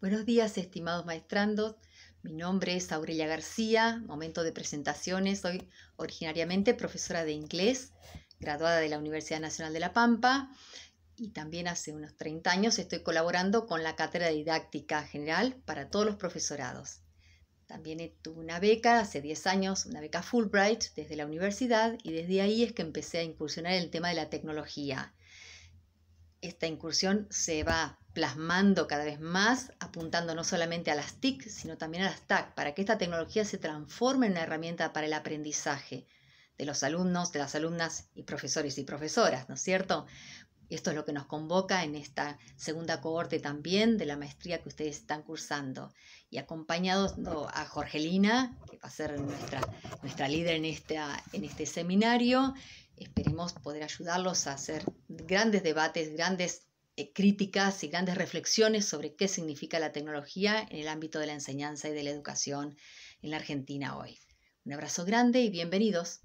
Buenos días, estimados maestrandos. Mi nombre es Aurelia García, momento de presentaciones. Soy originariamente profesora de inglés, graduada de la Universidad Nacional de La Pampa y también hace unos 30 años estoy colaborando con la Cátedra Didáctica General para todos los profesorados. También tuve una beca hace 10 años, una beca Fulbright desde la universidad y desde ahí es que empecé a incursionar en el tema de la tecnología. Esta incursión se va plasmando cada vez más, apuntando no solamente a las TIC, sino también a las TAC, para que esta tecnología se transforme en una herramienta para el aprendizaje de los alumnos, de las alumnas y profesores y profesoras, ¿no es cierto? Esto es lo que nos convoca en esta segunda cohorte también de la maestría que ustedes están cursando. Y acompañados a Jorgelina, que va a ser nuestra, nuestra líder en, esta, en este seminario, esperemos poder ayudarlos a hacer grandes debates, grandes eh, críticas y grandes reflexiones sobre qué significa la tecnología en el ámbito de la enseñanza y de la educación en la Argentina hoy. Un abrazo grande y bienvenidos.